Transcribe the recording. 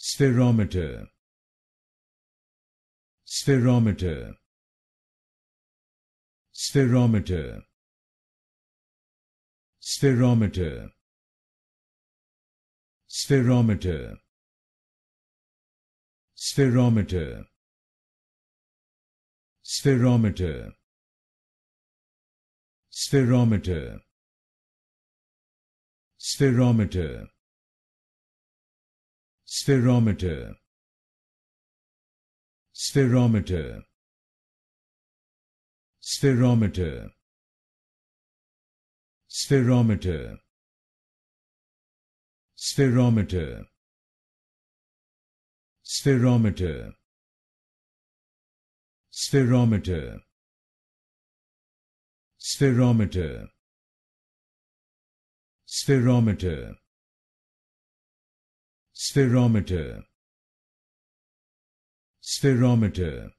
spherometer spherometer spherometer spherometer spherometer spherometer spherometer spherometer spherometer spherometer spherometer spherometer spherometer spherometer spherometer spherometer spherometer spherometer spherometer spherometer